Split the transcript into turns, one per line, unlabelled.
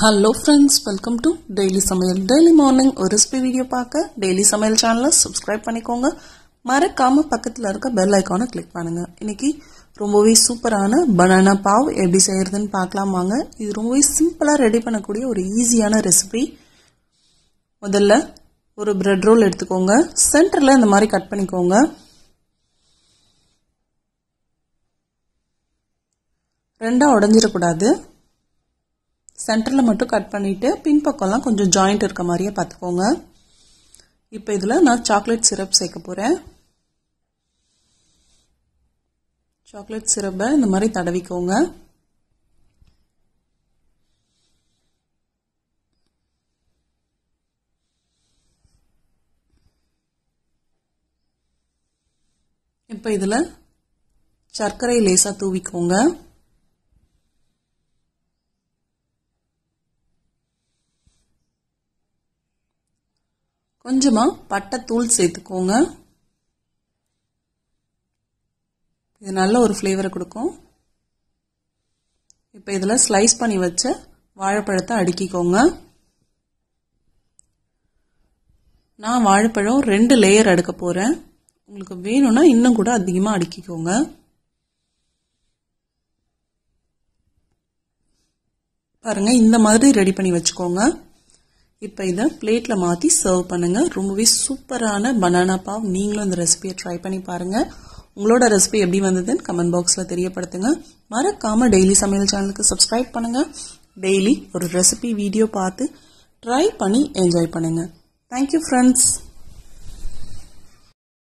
hello friends welcome to daily சமையல் daily morning ஒரு recipe video பார்க்க டெய்லி சமையல் சேனலை சப்ஸ்கிரைப் பண்ணிக்கோங்க மறக்காமல் பக்கத்தில் இருக்க பெல் ஐக்கானை கிளிக் பண்ணுங்கள் இன்றைக்கி ரொம்பவே சூப்பரான பனானா பாவ் எப்படி செய்கிறதுன்னு பார்க்கலாம் வாங்க இது ரொம்பவே சிம்பிளாக ரெடி பண்ணக்கூடிய ஒரு ஈஸியான ரெசிபி முதல்ல ஒரு ப்ரெட் ரோல் எடுத்துக்கோங்க சென்டரில் இந்த மாதிரி கட் பண்ணிக்கோங்க ரெண்டாக உடஞ்சிடக்கூடாது சென்டரில் மட்டும் கட் பண்ணிவிட்டு பின்பக்கம்லாம் கொஞ்சம் ஜாயிண்ட் இருக்க மாதிரியே பார்த்துக்கோங்க இப்போ இதில் நான் சாக்லேட் சிரப் சேர்க்க போகிறேன் சாக்லேட் சிரப்பை இந்த மாதிரி தடவிக்கோங்க இப்போ இதில் சர்க்கரை லேசாக தூவிக்கோங்க கொஞ்சமாக பட்டைத்தூள் சேர்த்துக்கோங்க இது நல்ல ஒரு ஃப்ளேவரை கொடுக்கும் இப்போ இதில் ஸ்லைஸ் பண்ணி வச்ச வாழைப்பழத்தை அடுக்கிக்கோங்க நான் வாழைப்பழம் ரெண்டு லேயர் அடுக்க போகிறேன் உங்களுக்கு வேணும்னா இன்னும் கூட அதிகமாக அடுக்கிக்கோங்க பாருங்கள் இந்த மாதிரி ரெடி பண்ணி வச்சுக்கோங்க இப்போ இதை பிளேட்டில் மாற்றி சர்வ் பண்ணுங்கள் ரொம்பவே சூப்பரான பனானா பாவ் நீங்களும் இந்த ரெசிபியை ட்ரை பண்ணி பாருங்கள் உங்களோட ரெசிபி எப்படி வந்ததுன்னு கமெண்ட் பாக்ஸில் தெரியப்படுத்துங்க மறக்காமல் டெய்லி சமையல் சேனலுக்கு சப்ஸ்கிரைப் பண்ணுங்கள் டெய்லி ஒரு ரெசிபி வீடியோ பார்த்து ட்ரை பண்ணி என்ஜாய் பண்ணுங்கள் தேங்க்யூ ஃப்ரெண்ட்ஸ்